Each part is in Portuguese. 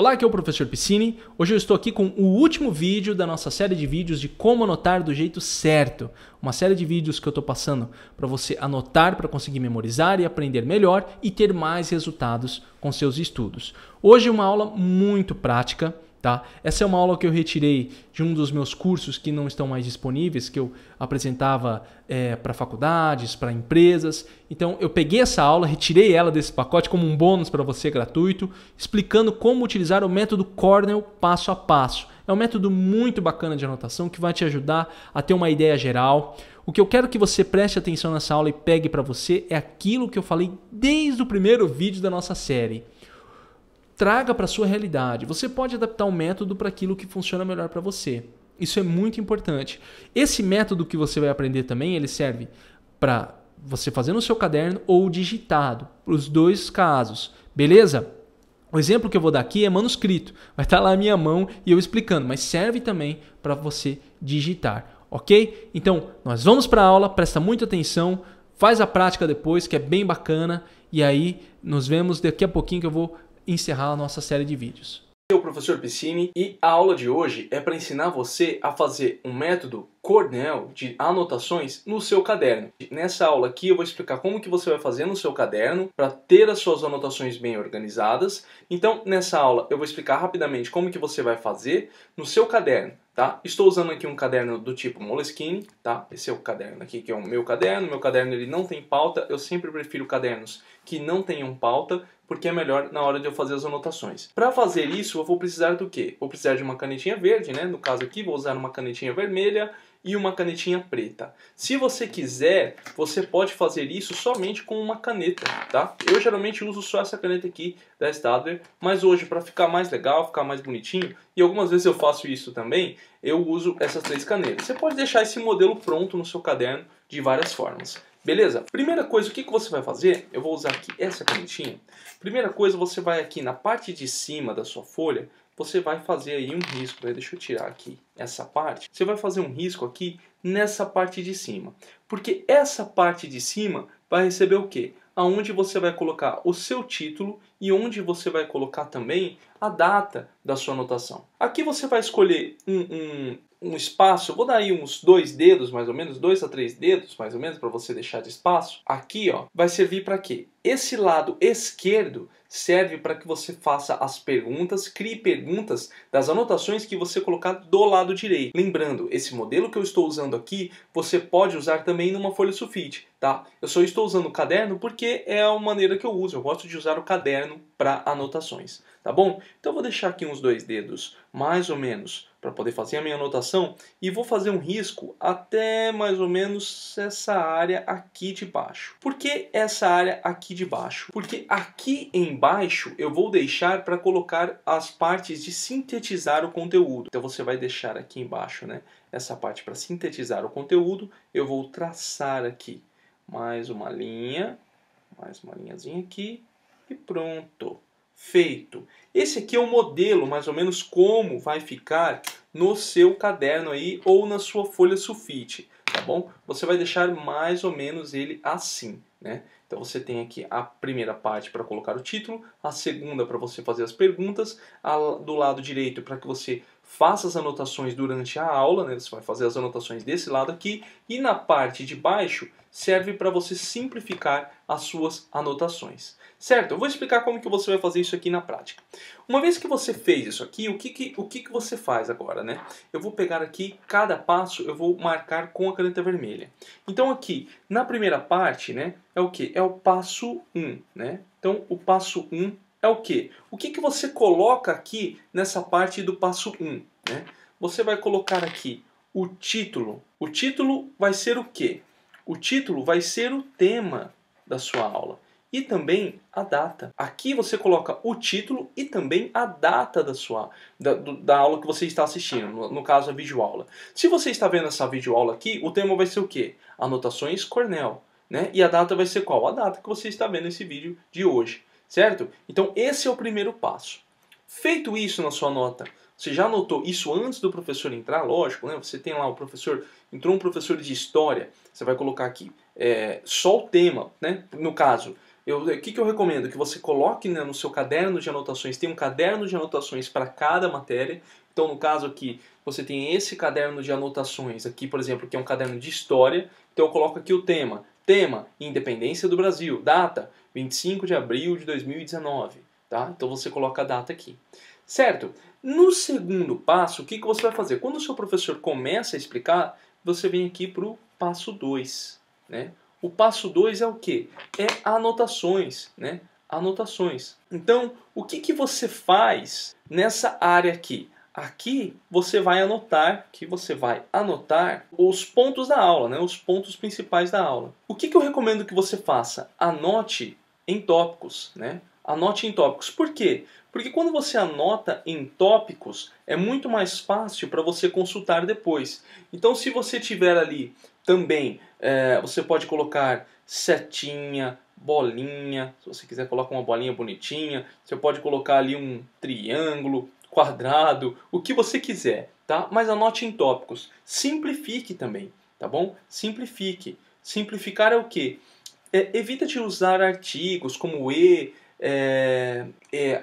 Olá, aqui é o professor Piscine. Hoje eu estou aqui com o último vídeo da nossa série de vídeos de como anotar do jeito certo. Uma série de vídeos que eu estou passando para você anotar para conseguir memorizar e aprender melhor e ter mais resultados com seus estudos. Hoje é uma aula muito prática Tá? Essa é uma aula que eu retirei de um dos meus cursos que não estão mais disponíveis, que eu apresentava é, para faculdades, para empresas. Então eu peguei essa aula, retirei ela desse pacote como um bônus para você gratuito, explicando como utilizar o método Cornell passo a passo. É um método muito bacana de anotação que vai te ajudar a ter uma ideia geral. O que eu quero que você preste atenção nessa aula e pegue para você é aquilo que eu falei desde o primeiro vídeo da nossa série. Traga para sua realidade. Você pode adaptar um método para aquilo que funciona melhor para você. Isso é muito importante. Esse método que você vai aprender também, ele serve para você fazer no seu caderno ou digitado, os dois casos, beleza? O exemplo que eu vou dar aqui é manuscrito, vai estar tá lá a minha mão e eu explicando, mas serve também para você digitar, ok? Então, nós vamos para a aula, presta muita atenção, faz a prática depois, que é bem bacana, e aí nos vemos daqui a pouquinho que eu vou encerrar a nossa série de vídeos. Eu sou o professor Piscine e a aula de hoje é para ensinar você a fazer um método Cornell de anotações no seu caderno. Nessa aula aqui eu vou explicar como que você vai fazer no seu caderno para ter as suas anotações bem organizadas. Então, nessa aula eu vou explicar rapidamente como que você vai fazer no seu caderno Tá? Estou usando aqui um caderno do tipo Moleskine, tá? Esse é o caderno aqui que é o meu caderno. Meu caderno ele não tem pauta. Eu sempre prefiro cadernos que não tenham pauta, porque é melhor na hora de eu fazer as anotações. Para fazer isso, eu vou precisar do quê? Vou precisar de uma canetinha verde, né? No caso aqui, vou usar uma canetinha vermelha e uma canetinha preta. Se você quiser, você pode fazer isso somente com uma caneta, tá? Eu geralmente uso só essa caneta aqui da Stadler, mas hoje para ficar mais legal, ficar mais bonitinho, e algumas vezes eu faço isso também, eu uso essas três canetas. Você pode deixar esse modelo pronto no seu caderno de várias formas. Beleza? Primeira coisa, o que, que você vai fazer? Eu vou usar aqui essa canetinha. Primeira coisa, você vai aqui na parte de cima da sua folha você vai fazer aí um risco. Né? Deixa eu tirar aqui essa parte. Você vai fazer um risco aqui nessa parte de cima. Porque essa parte de cima vai receber o quê? Aonde você vai colocar o seu título e onde você vai colocar também a data da sua anotação. Aqui você vai escolher um, um, um espaço, vou dar aí uns dois dedos, mais ou menos, dois a três dedos, mais ou menos, para você deixar de espaço. Aqui, ó, vai servir para quê? Esse lado esquerdo serve para que você faça as perguntas, crie perguntas das anotações que você colocar do lado direito. Lembrando, esse modelo que eu estou usando aqui, você pode usar também numa folha sulfite, tá? Eu só estou usando o caderno porque é a maneira que eu uso, eu gosto de usar o caderno para anotações, tá bom? Então eu vou deixar aqui uns dois dedos, mais ou menos, para poder fazer a minha anotação e vou fazer um risco até mais ou menos essa área aqui de baixo. Por que essa área aqui de baixo? Porque aqui embaixo eu vou deixar para colocar as partes de sintetizar o conteúdo. Então você vai deixar aqui embaixo, né? Essa parte para sintetizar o conteúdo, eu vou traçar aqui mais uma linha, mais uma linhazinha aqui e pronto, feito. Esse aqui é o um modelo, mais ou menos, como vai ficar no seu caderno aí ou na sua folha sulfite, tá bom? Você vai deixar mais ou menos ele assim, né? Então você tem aqui a primeira parte para colocar o título, a segunda para você fazer as perguntas, a, do lado direito para que você faça as anotações durante a aula, né? você vai fazer as anotações desse lado aqui, e na parte de baixo serve para você simplificar as suas anotações. Certo? Eu vou explicar como que você vai fazer isso aqui na prática. Uma vez que você fez isso aqui, o que, que, o que, que você faz agora? Né? Eu vou pegar aqui cada passo, eu vou marcar com a caneta vermelha. Então aqui, na primeira parte, né, é o que? É o passo 1. Um, né? Então o passo 1 um é o quê? O que, que você coloca aqui nessa parte do passo 1? Um, né? Você vai colocar aqui o título. O título vai ser o quê? O título vai ser o tema da sua aula e também a data. Aqui você coloca o título e também a data da sua da, da aula que você está assistindo, no, no caso a videoaula. Se você está vendo essa videoaula aqui, o tema vai ser o quê? Anotações Cornell, né? E a data vai ser qual? A data que você está vendo esse vídeo de hoje certo? Então esse é o primeiro passo. Feito isso na sua nota, você já anotou isso antes do professor entrar, lógico, né? Você tem lá o professor, entrou um professor de história, você vai colocar aqui é, só o tema, né? No caso, o que, que eu recomendo? Que você coloque né, no seu caderno de anotações, tem um caderno de anotações para cada matéria. Então, no caso aqui, você tem esse caderno de anotações aqui, por exemplo, que é um caderno de história. Então, eu coloco aqui o tema. Tema: Independência do Brasil. Data: 25 de abril de 2019. Tá? Então você coloca a data aqui. Certo? No segundo passo, o que, que você vai fazer? Quando o seu professor começa a explicar, você vem aqui para o passo 2. Né? O passo 2 é o que? É anotações. Né? Anotações. Então, o que, que você faz nessa área aqui? Aqui você vai anotar, que você vai anotar os pontos da aula, né? os pontos principais da aula. O que, que eu recomendo que você faça? Anote em tópicos, né? Anote em tópicos. Por quê? Porque quando você anota em tópicos, é muito mais fácil para você consultar depois. Então, se você tiver ali também, é, você pode colocar setinha, bolinha, se você quiser colocar uma bolinha bonitinha, você pode colocar ali um triângulo, quadrado, o que você quiser, tá? Mas anote em tópicos. Simplifique também, tá bom? Simplifique. Simplificar é o quê? É, evita de usar artigos como e, é, é,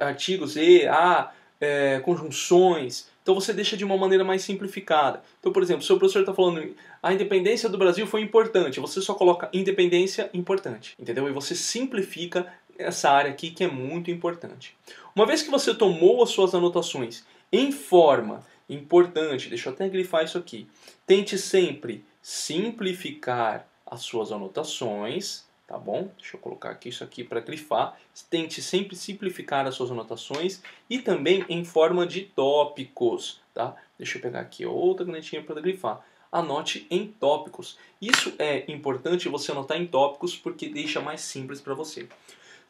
artigos e, a, é, conjunções. Então você deixa de uma maneira mais simplificada. Então, por exemplo, se o professor está falando a independência do Brasil foi importante, você só coloca independência importante, entendeu? E você simplifica essa área aqui que é muito importante. Uma vez que você tomou as suas anotações em forma importante, deixa eu até grifar isso aqui, tente sempre simplificar as suas anotações, tá bom? Deixa eu colocar aqui isso aqui para grifar. Tente sempre simplificar as suas anotações e também em forma de tópicos, tá? Deixa eu pegar aqui outra canetinha para grifar. Anote em tópicos. Isso é importante você anotar em tópicos porque deixa mais simples para você.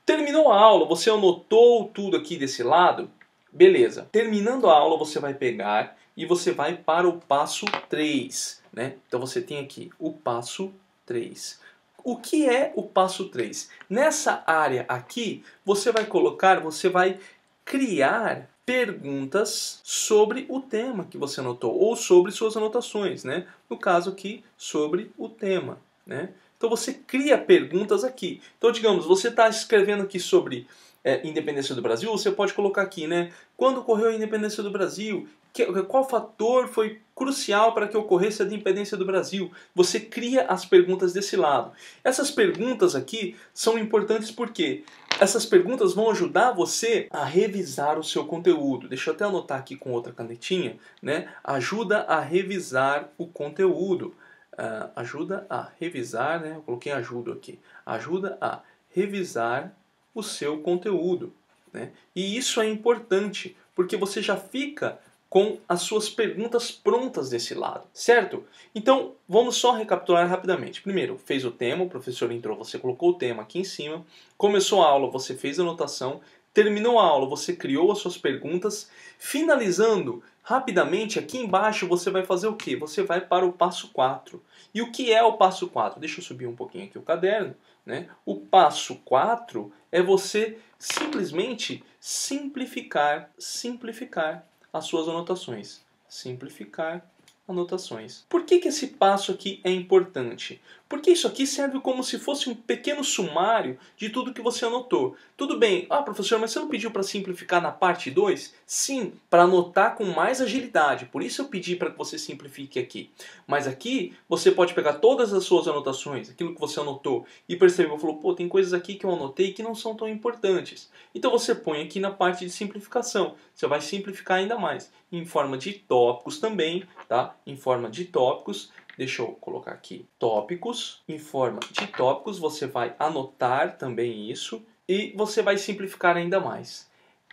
Terminou a aula, você anotou tudo aqui desse lado? Beleza. Terminando a aula, você vai pegar e você vai para o passo 3, né? Então você tem aqui o passo 3. O que é o passo 3? Nessa área aqui, você vai colocar, você vai criar perguntas sobre o tema que você anotou ou sobre suas anotações, né? No caso aqui, sobre o tema, né? Então você cria perguntas aqui. Então, digamos, você está escrevendo aqui sobre é, independência do Brasil, você pode colocar aqui, né? Quando ocorreu a independência do Brasil? Que, qual fator foi crucial para que ocorresse a independência do Brasil? Você cria as perguntas desse lado. Essas perguntas aqui são importantes porque essas perguntas vão ajudar você a revisar o seu conteúdo. Deixa eu até anotar aqui com outra canetinha, né? Ajuda a revisar o conteúdo uh, ajuda a revisar, né? Eu coloquei ajuda aqui. Ajuda a revisar o seu conteúdo, né? E isso é importante, porque você já fica com as suas perguntas prontas desse lado, certo? Então, vamos só recapitular rapidamente. Primeiro, fez o tema, o professor entrou, você colocou o tema aqui em cima, começou a aula, você fez a anotação, terminou a aula, você criou as suas perguntas, finalizando, Rapidamente, aqui embaixo você vai fazer o que Você vai para o passo 4. E o que é o passo 4? Deixa eu subir um pouquinho aqui o caderno. Né? O passo 4 é você simplesmente simplificar, simplificar as suas anotações. Simplificar anotações. Por que, que esse passo aqui é importante? Porque isso aqui serve como se fosse um pequeno sumário de tudo que você anotou. Tudo bem, ah, professor, mas você não pediu para simplificar na parte 2? Sim, para anotar com mais agilidade. Por isso eu pedi para que você simplifique aqui. Mas aqui você pode pegar todas as suas anotações, aquilo que você anotou, e percebeu, falou, pô, tem coisas aqui que eu anotei que não são tão importantes. Então você põe aqui na parte de simplificação. Você vai simplificar ainda mais, em forma de tópicos também, tá? Em forma de tópicos Deixa eu colocar aqui tópicos. Em forma de tópicos, você vai anotar também isso e você vai simplificar ainda mais.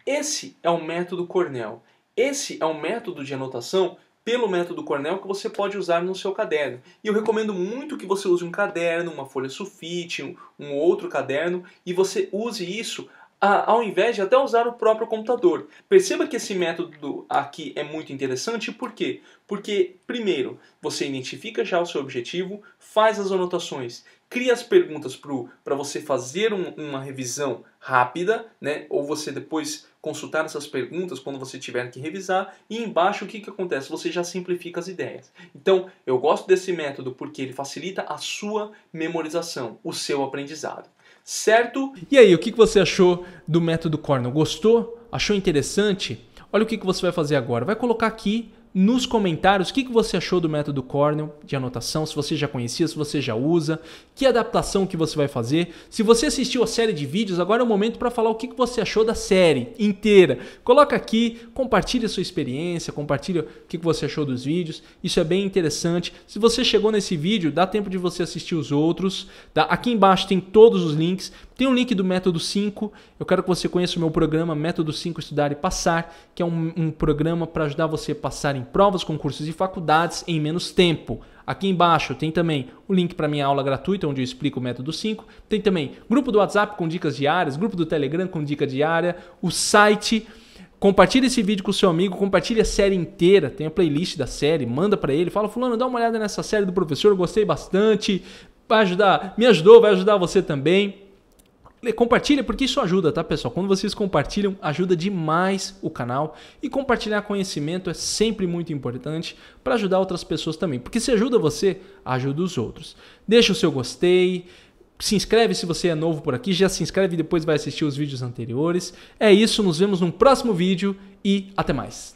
Esse é o método Cornell. Esse é um método de anotação pelo método Cornell que você pode usar no seu caderno. E eu recomendo muito que você use um caderno, uma folha sulfite, um, um outro caderno e você use isso ao invés de até usar o próprio computador. Perceba que esse método aqui é muito interessante, por quê? Porque, primeiro, você identifica já o seu objetivo, faz as anotações cria as perguntas para você fazer um, uma revisão rápida, né? Ou você depois consultar essas perguntas quando você tiver que revisar. E embaixo o que, que acontece? Você já simplifica as ideias. Então, eu gosto desse método porque ele facilita a sua memorização, o seu aprendizado. Certo? E aí, o que, que você achou do método Cornell? Gostou? Achou interessante? Olha o que, que você vai fazer agora. Vai colocar aqui nos comentários o que, que você achou do método Cornell de anotação, se você já conhecia, se você já usa, que adaptação que você vai fazer. Se você assistiu a série de vídeos, agora é o momento para falar o que, que você achou da série inteira. Coloca aqui, compartilhe a sua experiência, compartilhe o que, que você achou dos vídeos. Isso é bem interessante. Se você chegou nesse vídeo, dá tempo de você assistir os outros. Tá? Aqui embaixo tem todos os links. Tem um link do Método 5. Eu quero que você conheça o meu programa Método 5 Estudar e Passar, que é um, um programa para ajudar você a passar em provas, concursos e faculdades em menos tempo. Aqui embaixo tem também o link para minha aula gratuita, onde eu explico o método 5. Tem também grupo do WhatsApp com dicas diárias, grupo do Telegram com dica diária, o site. Compartilhe esse vídeo com o seu amigo, compartilhe a série inteira, tem a playlist da série, manda para ele, fala fulano, dá uma olhada nessa série do professor, gostei bastante, vai ajudar, me ajudou, vai ajudar você também. Compartilha porque isso ajuda, tá pessoal? Quando vocês compartilham, ajuda demais o canal. E compartilhar conhecimento é sempre muito importante para ajudar outras pessoas também. Porque se ajuda você, ajuda os outros. Deixa o seu gostei. Se inscreve se você é novo por aqui. Já se inscreve e depois vai assistir os vídeos anteriores. É isso, nos vemos num próximo vídeo e até mais.